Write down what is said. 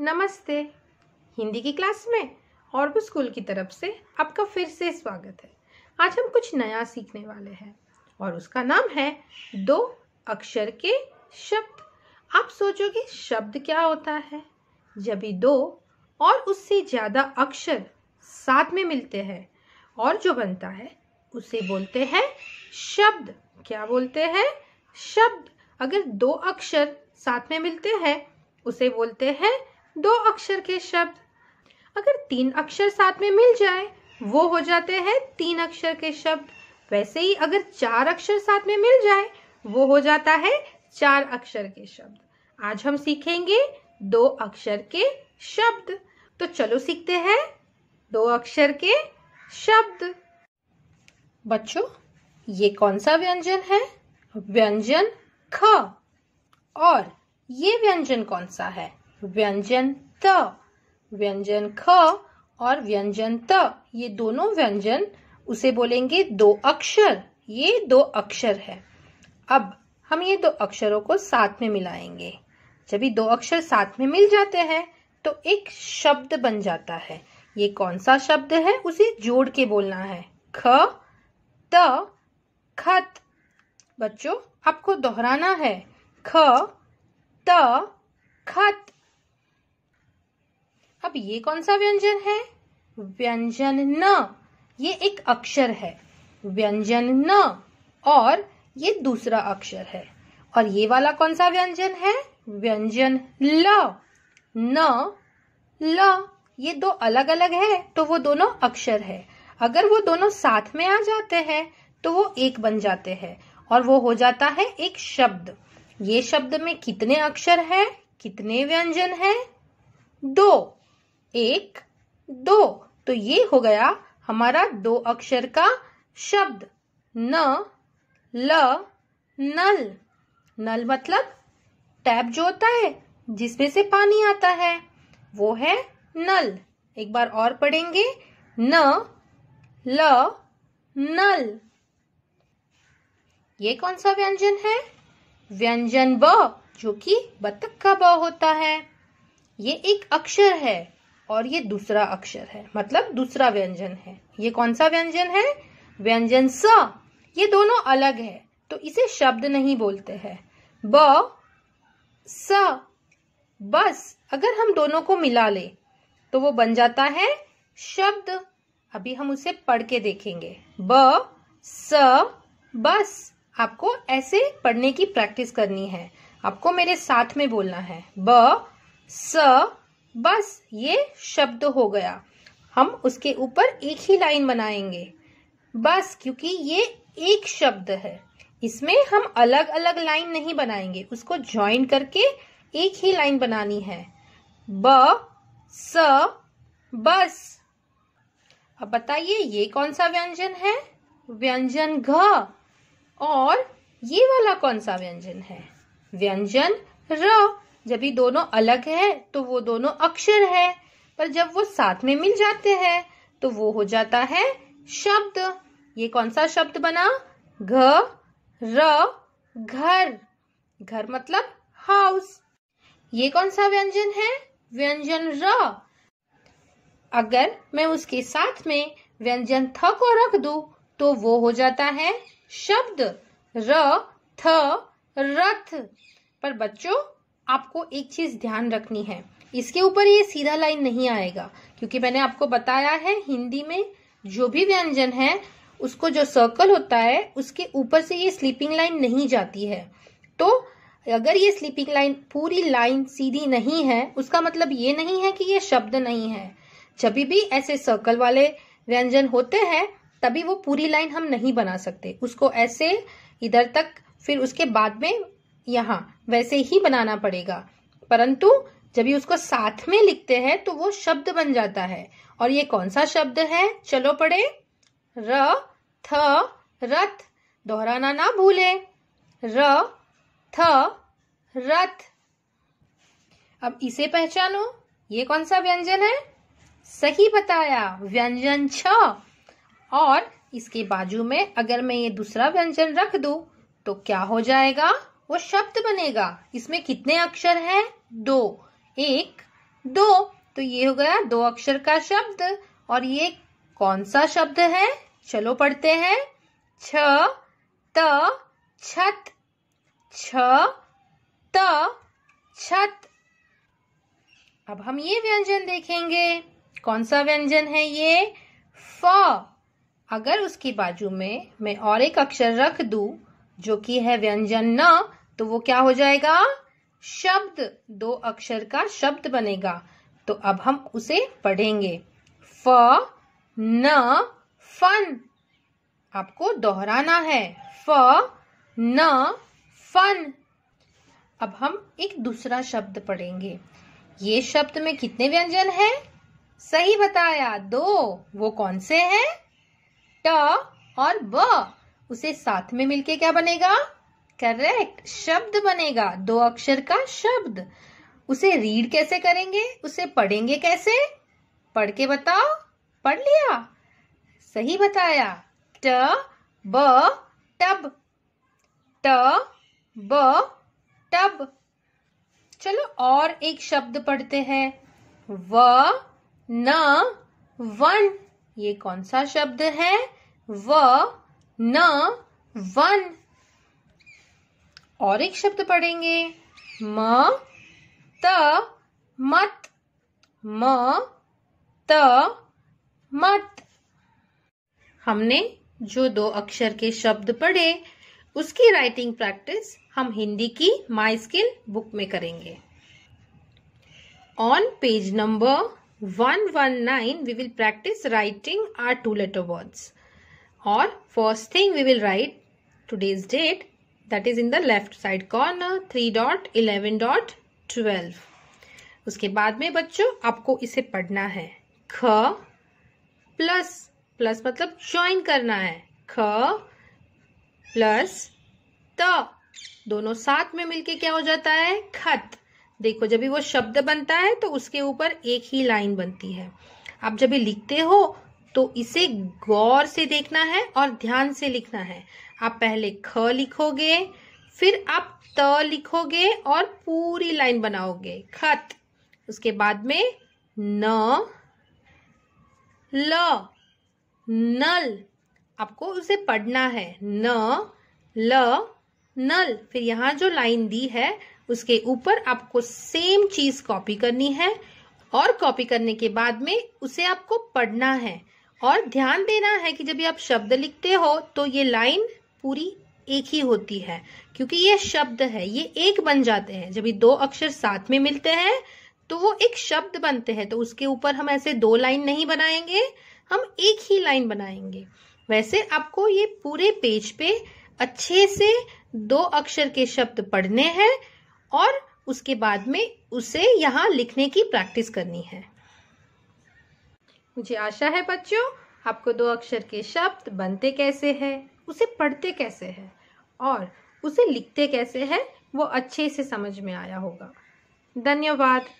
नमस्ते हिंदी की क्लास में और भी स्कूल की तरफ से आपका फिर से स्वागत है आज हम कुछ नया सीखने वाले हैं और उसका नाम है दो अक्षर के शब्द आप सोचोगे शब्द क्या होता है जब ये दो और उससे ज़्यादा अक्षर साथ में मिलते हैं और जो बनता है उसे बोलते हैं शब्द क्या बोलते हैं शब्द अगर दो अक्षर साथ में मिलते हैं उसे बोलते हैं दो अक्षर के शब्द अगर तीन अक्षर साथ में मिल जाए वो हो जाते हैं तीन अक्षर के शब्द वैसे ही अगर चार अक्षर साथ में मिल जाए वो हो जाता है चार अक्षर के शब्द आज हम सीखेंगे दो अक्षर के शब्द तो चलो सीखते हैं दो अक्षर के शब्द बच्चों ये कौन सा व्यंजन है व्यंजन ख और ये व्यंजन कौन सा है व्यंजन त व्यंजन ख और व्यंजन त ये दोनों व्यंजन उसे बोलेंगे दो अक्षर ये दो अक्षर है अब हम ये दो अक्षरों को साथ में मिलाएंगे जब ये दो अक्षर साथ में मिल जाते हैं तो एक शब्द बन जाता है ये कौन सा शब्द है उसे जोड़ के बोलना है ख त खत बच्चों आपको दोहराना है ख त खत अब ये कौन सा व्यंजन है व्यंजन न ये एक अक्षर है व्यंजन न और ये दूसरा अक्षर है और ये वाला कौन सा व्यंजन है व्यंजन ल न ल ये दो अलग अलग है तो वो दोनों अक्षर है अगर वो दोनों साथ में आ जाते हैं तो वो एक बन जाते हैं और वो हो जाता है एक शब्द ये शब्द में कितने अक्षर है कितने व्यंजन है दो एक दो तो ये हो गया हमारा दो अक्षर का शब्द न ल नल नल मतलब टैप जो होता है जिसमें से पानी आता है वो है नल एक बार और पढ़ेंगे न ल नल ये कौन सा व्यंजन है व्यंजन ब जो कि बतख का ब होता है ये एक अक्षर है और ये दूसरा अक्षर है मतलब दूसरा व्यंजन है ये कौन सा व्यंजन है व्यंजन स ये दोनों अलग है तो इसे शब्द नहीं बोलते हैं ब स बस अगर हम दोनों को मिला ले तो वो बन जाता है शब्द अभी हम उसे पढ़ के देखेंगे ब स बस आपको ऐसे पढ़ने की प्रैक्टिस करनी है आपको मेरे साथ में बोलना है ब स बस ये शब्द हो गया हम उसके ऊपर एक ही लाइन बनाएंगे बस क्योंकि ये एक शब्द है इसमें हम अलग अलग लाइन नहीं बनाएंगे उसको ज्वाइन करके एक ही लाइन बनानी है ब स बस अब बताइए ये कौन सा व्यंजन है व्यंजन घ और ये वाला कौन सा व्यंजन है व्यंजन र जब ये दोनों अलग है तो वो दोनों अक्षर है पर जब वो साथ में मिल जाते हैं तो वो हो जाता है शब्द ये कौन सा शब्द बना घ र घर घर मतलब हाउस ये कौन सा व्यंजन है व्यंजन र अगर मैं उसके साथ में व्यंजन थ को रख दू तो वो हो जाता है शब्द र थ रथ पर बच्चों आपको एक चीज ध्यान रखनी है इसके ऊपर ये सीधा लाइन नहीं आएगा क्योंकि मैंने आपको बताया है हिंदी में जो भी व्यंजन है उसको जो सर्कल होता है उसके ऊपर से ये स्लीपिंग लाइन नहीं जाती है तो अगर ये स्लीपिंग लाइन पूरी लाइन सीधी नहीं है उसका मतलब ये नहीं है कि ये शब्द नहीं है जब भी ऐसे सर्कल वाले व्यंजन होते हैं तभी वो पूरी लाइन हम नहीं बना सकते उसको ऐसे इधर तक फिर उसके बाद में यहाँ वैसे ही बनाना पड़ेगा परंतु जब ये उसको साथ में लिखते हैं तो वो शब्द बन जाता है और ये कौन सा शब्द है चलो पढ़े र थ रथ दोहराना ना भूले र थ रथ अब इसे पहचानो ये कौन सा व्यंजन है सही बताया व्यंजन छ और इसके बाजू में अगर मैं ये दूसरा व्यंजन रख दू तो क्या हो जाएगा वो शब्द बनेगा इसमें कितने अक्षर हैं दो एक दो तो ये हो गया दो अक्षर का शब्द और ये कौन सा शब्द है चलो पढ़ते हैं छ त छत छ त छत अब हम ये व्यंजन देखेंगे कौन सा व्यंजन है ये फ अगर उसकी बाजू में मैं और एक अक्षर रख दूं जो कि है व्यंजन न तो वो क्या हो जाएगा शब्द दो अक्षर का शब्द बनेगा तो अब हम उसे पढ़ेंगे फ न फन आपको दोहराना है फ न फन अब हम एक दूसरा शब्द पढ़ेंगे ये शब्द में कितने व्यंजन है सही बताया दो वो कौन से हैं ट और ब उसे साथ में मिलके क्या बनेगा करेक्ट शब्द बनेगा दो अक्षर का शब्द उसे रीड कैसे करेंगे उसे पढ़ेंगे कैसे पढ़ के बताओ पढ़ लिया सही बताया ट ब टब ट ब टब चलो और एक शब्द पढ़ते हैं व न वन ये कौन सा शब्द है व न वन और एक शब्द पढ़ेंगे म त मत म त मत हमने जो दो अक्षर के शब्द पढ़े उसकी राइटिंग प्रैक्टिस हम हिंदी की माई स्किल बुक में करेंगे on page number 119 we will practise writing are two letter words or first thing we will write today's date that is in the left side corner three dot eleven dot twelve उसके बाद में बच्चों आपको इसे पढ़ना है ख plus plus मतलब ज्वाइन करना है ख प्लस त दोनों साथ में मिलके क्या हो जाता है खत देखो जब भी वो शब्द बनता है तो उसके ऊपर एक ही लाइन बनती है आप जब भी लिखते हो तो इसे गौर से देखना है और ध्यान से लिखना है आप पहले ख लिखोगे फिर आप त लिखोगे और पूरी लाइन बनाओगे खत उसके बाद में न ल नल आपको उसे पढ़ना है न ल नल फिर यहां जो लाइन दी है उसके ऊपर आपको सेम चीज कॉपी करनी है और कॉपी करने के बाद में उसे आपको पढ़ना है और ध्यान देना है कि जब आप शब्द लिखते हो तो ये लाइन पूरी एक ही होती है क्योंकि ये शब्द है ये एक बन जाते हैं जब ये दो अक्षर साथ में मिलते हैं तो वो एक शब्द बनते हैं तो उसके ऊपर हम ऐसे दो लाइन नहीं बनाएंगे हम एक ही लाइन बनाएंगे वैसे आपको ये पूरे पेज पे अच्छे से दो अक्षर के शब्द पढ़ने हैं और उसके बाद में उसे यहाँ लिखने की प्रैक्टिस करनी है मुझे आशा है बच्चों आपको दो अक्षर के शब्द बनते कैसे हैं उसे पढ़ते कैसे हैं और उसे लिखते कैसे हैं वो अच्छे से समझ में आया होगा धन्यवाद